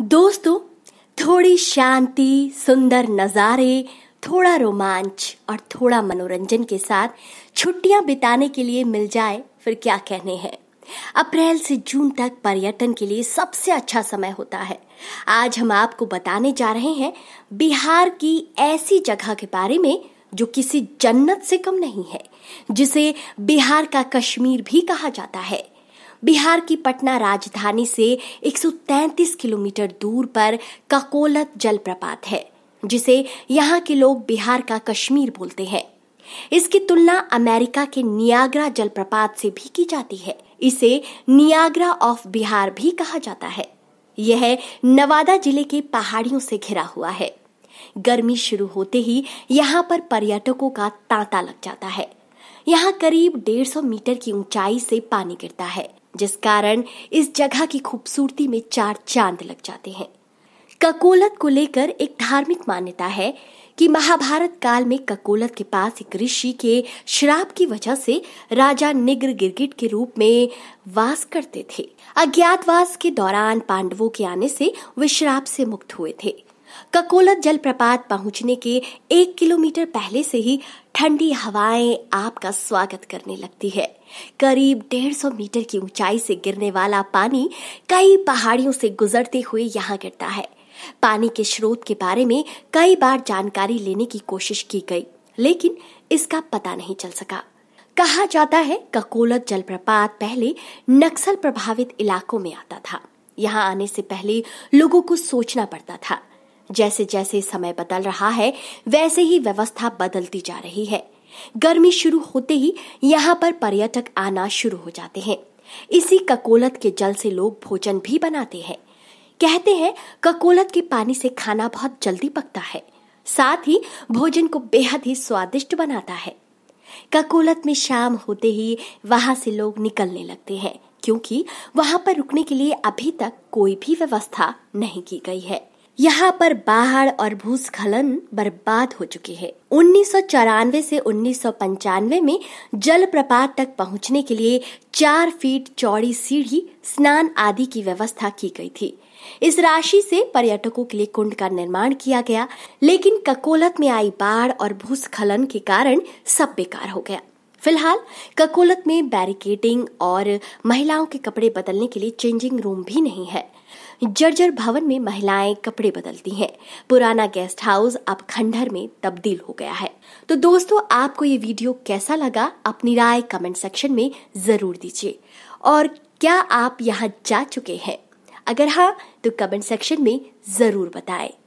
दोस्तों थोड़ी शांति सुंदर नज़ारे थोड़ा रोमांच और थोड़ा मनोरंजन के साथ छुट्टियां बिताने के लिए मिल जाए फिर क्या कहने हैं अप्रैल से जून तक पर्यटन के लिए सबसे अच्छा समय होता है आज हम आपको बताने जा रहे हैं बिहार की ऐसी जगह के बारे में जो किसी जन्नत से कम नहीं है जिसे बिहार का कश्मीर भी कहा जाता है बिहार की पटना राजधानी से 133 किलोमीटर दूर पर ककोलत जलप्रपात है जिसे यहाँ के लोग बिहार का कश्मीर बोलते हैं इसकी तुलना अमेरिका के नियाग्रा जलप्रपात से भी की जाती है इसे नियाग्रा ऑफ बिहार भी कहा जाता है यह नवादा जिले के पहाड़ियों से घिरा हुआ है गर्मी शुरू होते ही यहाँ पर पर्यटकों का तांता लग जाता है यहाँ करीब 150 मीटर की ऊंचाई से पानी गिरता है जिस कारण इस जगह की खूबसूरती में चार चांद लग जाते हैं ककोलत को लेकर एक धार्मिक मान्यता है कि महाभारत काल में ककोलत के पास एक ऋषि के श्राप की वजह से राजा निग्र गिरगिट के रूप में वास करते थे अज्ञातवास के दौरान पांडवों के आने से वे श्राप से मुक्त हुए थे ककोलत जलप्रपात पहुंचने के एक किलोमीटर पहले से ही ठंडी हवाएं आपका स्वागत करने लगती है करीब डेढ़ सौ मीटर की ऊंचाई से गिरने वाला पानी कई पहाड़ियों से गुजरते हुए यहाँ गिरता है पानी के स्रोत के बारे में कई बार जानकारी लेने की कोशिश की गई लेकिन इसका पता नहीं चल सका कहा जाता है ककोलत जलप्रपात पहले नक्सल प्रभावित इलाकों में आता था यहाँ आने से पहले लोगों को सोचना पड़ता था जैसे जैसे समय बदल रहा है वैसे ही व्यवस्था बदलती जा रही है गर्मी शुरू होते ही यहाँ पर पर्यटक आना शुरू हो जाते हैं इसी ककोलत के जल से लोग भोजन भी बनाते हैं कहते हैं ककोलत के पानी से खाना बहुत जल्दी पकता है साथ ही भोजन को बेहद ही स्वादिष्ट बनाता है ककोलत में शाम होते ही वहां से लोग निकलने लगते हैं क्योंकि वहां पर रुकने के लिए अभी तक कोई भी व्यवस्था नहीं की गई है यहाँ पर बाढ़ और भूस्खलन बर्बाद हो चुकी है उन्नीस से उन्नीस में जलप्रपात तक पहुँचने के लिए चार फीट चौड़ी सीढ़ी स्नान आदि की व्यवस्था की गई थी इस राशि से पर्यटकों के लिए कुंड का निर्माण किया गया लेकिन ककोलत में आई बाढ़ और भूस्खलन के कारण सब बेकार हो गया फिलहाल ककोलत में बैरिकेडिंग और महिलाओं के कपड़े बदलने के लिए चेंजिंग रूम भी नहीं है जर्जर भवन में महिलाएं कपड़े बदलती हैं पुराना गेस्ट हाउस अब खंडहर में तब्दील हो गया है तो दोस्तों आपको ये वीडियो कैसा लगा अपनी राय कमेंट सेक्शन में जरूर दीजिए और क्या आप यहाँ जा चुके हैं अगर हाँ तो कमेंट सेक्शन में जरूर बताएं